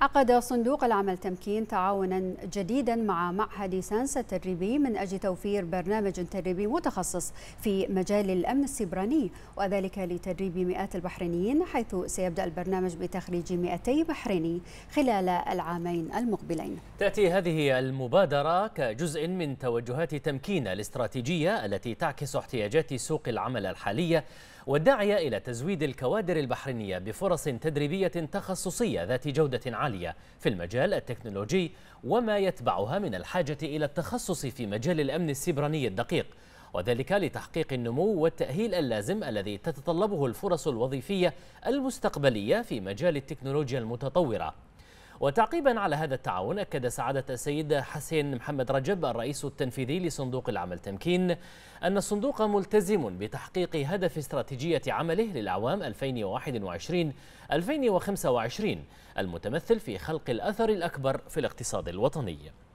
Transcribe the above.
عقد صندوق العمل تمكين تعاونا جديدا مع معهد سانس التدريبي من أجل توفير برنامج تدريبي متخصص في مجال الأمن السيبراني وذلك لتدريب مئات البحرينيين حيث سيبدأ البرنامج بتخريج 200 بحريني خلال العامين المقبلين تأتي هذه المبادرة كجزء من توجهات تمكين الاستراتيجية التي تعكس احتياجات سوق العمل الحالية والداعية إلى تزويد الكوادر البحرينية بفرص تدريبية تخصصية ذات جودة عالية عالية في المجال التكنولوجي وما يتبعها من الحاجة إلى التخصص في مجال الأمن السبراني الدقيق وذلك لتحقيق النمو والتأهيل اللازم الذي تتطلبه الفرص الوظيفية المستقبلية في مجال التكنولوجيا المتطورة وتعقيبا على هذا التعاون أكد سعادة السيد حسين محمد رجب الرئيس التنفيذي لصندوق العمل تمكين أن الصندوق ملتزم بتحقيق هدف استراتيجية عمله للأعوام 2021-2025 المتمثل في خلق الأثر الأكبر في الاقتصاد الوطني